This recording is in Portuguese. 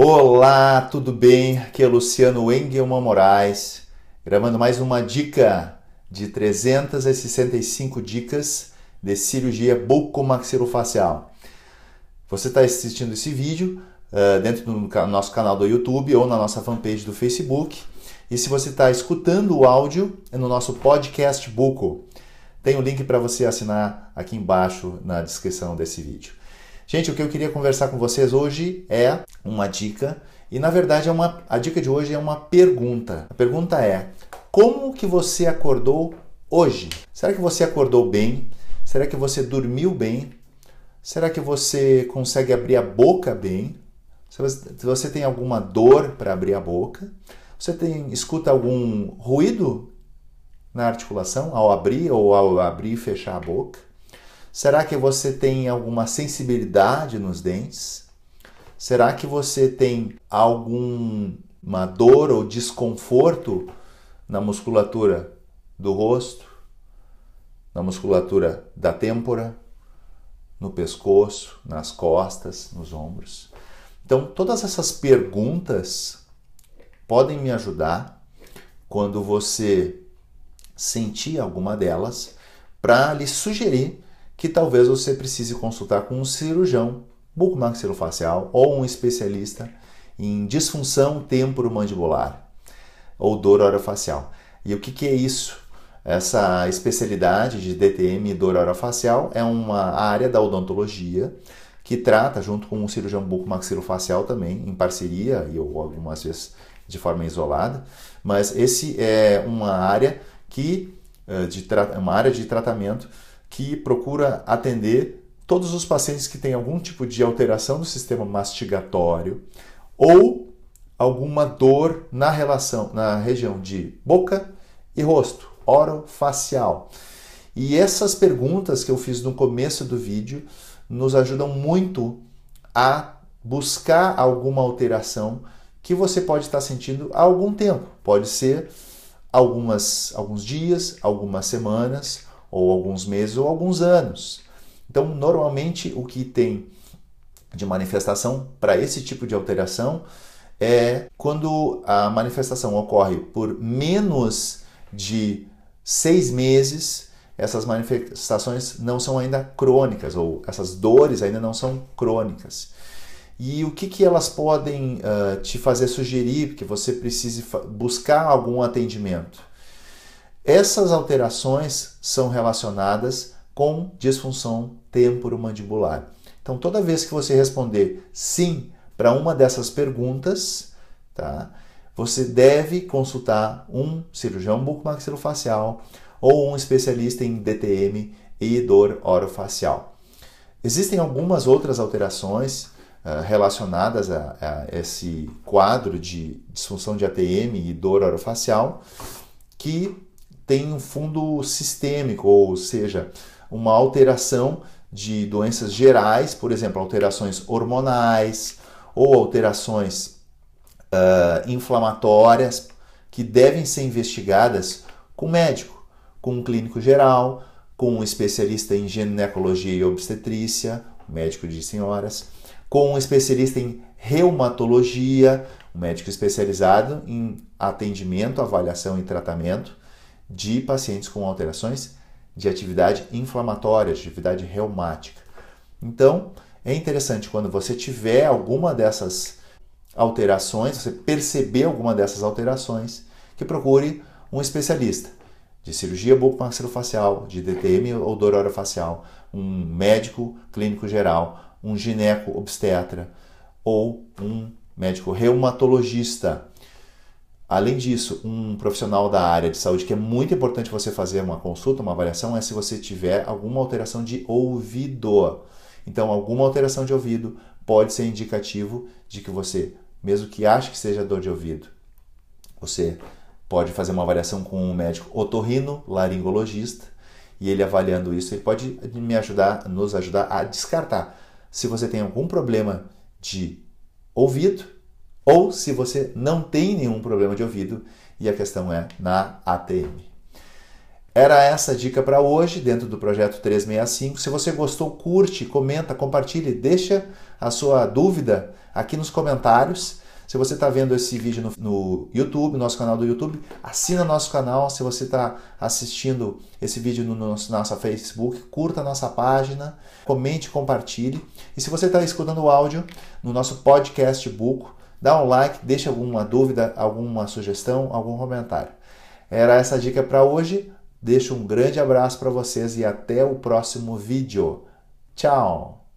Olá, tudo bem? Aqui é Luciano Engelman Moraes, gravando mais uma dica de 365 dicas de cirurgia bucomaxilofacial. Você está assistindo esse vídeo uh, dentro do nosso canal do YouTube ou na nossa fanpage do Facebook. E se você está escutando o áudio, é no nosso podcast Buco. Tem o um link para você assinar aqui embaixo na descrição desse vídeo. Gente, o que eu queria conversar com vocês hoje é uma dica e na verdade é uma a dica de hoje é uma pergunta. A pergunta é: como que você acordou hoje? Será que você acordou bem? Será que você dormiu bem? Será que você consegue abrir a boca bem? Se você tem alguma dor para abrir a boca? Você tem escuta algum ruído na articulação ao abrir ou ao abrir e fechar a boca? Será que você tem alguma sensibilidade nos dentes? Será que você tem alguma dor ou desconforto na musculatura do rosto, na musculatura da têmpora, no pescoço, nas costas, nos ombros? Então, todas essas perguntas podem me ajudar quando você sentir alguma delas para lhe sugerir que talvez você precise consultar com um cirurgião bucomaxilofacial ou um especialista em disfunção temporomandibular ou dor orofacial. E o que, que é isso? Essa especialidade de DTM e dor orofacial é uma área da odontologia que trata, junto com um cirurgião bucomaxilofacial também, em parceria e ou algumas vezes de forma isolada, mas esse é uma área que eh, de é uma área de tratamento que procura atender todos os pacientes que têm algum tipo de alteração no sistema mastigatório ou alguma dor na relação na região de boca e rosto, orofacial. E essas perguntas que eu fiz no começo do vídeo nos ajudam muito a buscar alguma alteração que você pode estar sentindo há algum tempo. Pode ser algumas, alguns dias, algumas semanas ou alguns meses, ou alguns anos. Então, normalmente, o que tem de manifestação para esse tipo de alteração é quando a manifestação ocorre por menos de seis meses, essas manifestações não são ainda crônicas, ou essas dores ainda não são crônicas. E o que, que elas podem uh, te fazer sugerir que você precise buscar algum atendimento? Essas alterações são relacionadas com disfunção temporomandibular. Então, toda vez que você responder sim para uma dessas perguntas, tá? Você deve consultar um cirurgião bucomaxilofacial ou um especialista em DTM e dor orofacial. Existem algumas outras alterações uh, relacionadas a, a, esse quadro de disfunção de ATM e dor orofacial que tem um fundo sistêmico, ou seja, uma alteração de doenças gerais, por exemplo, alterações hormonais ou alterações uh, inflamatórias que devem ser investigadas com médico, com um clínico geral, com um especialista em ginecologia e obstetrícia, médico de senhoras, com um especialista em reumatologia, um médico especializado em atendimento, avaliação e tratamento, de pacientes com alterações de atividade inflamatória, atividade reumática. Então, é interessante quando você tiver alguma dessas alterações, você perceber alguma dessas alterações, que procure um especialista de cirurgia bucomaxilofacial, de DTM ou facial, um médico clínico geral, um gineco obstetra ou um médico reumatologista Além disso, um profissional da área de saúde que é muito importante você fazer uma consulta, uma avaliação, é se você tiver alguma alteração de ouvido. Então, alguma alteração de ouvido pode ser indicativo de que você, mesmo que ache que seja dor de ouvido, você pode fazer uma avaliação com um médico otorrino, laringologista, e ele avaliando isso, ele pode me ajudar, nos ajudar a descartar se você tem algum problema de ouvido ou se você não tem nenhum problema de ouvido e a questão é na ATM. Era essa a dica para hoje dentro do projeto 365. Se você gostou, curte, comenta, compartilhe, deixa a sua dúvida aqui nos comentários. Se você está vendo esse vídeo no, no, YouTube, nosso canal do YouTube, assina nosso canal. Se você está assistindo esse vídeo no nosso nossa Facebook, curta nossa página, comente, compartilhe. E se você está escutando o áudio no nosso podcast Buco, dá um like, deixa alguma dúvida, alguma sugestão, algum comentário. Era essa dica para hoje. Deixo um grande abraço para vocês e até o próximo vídeo. Tchau!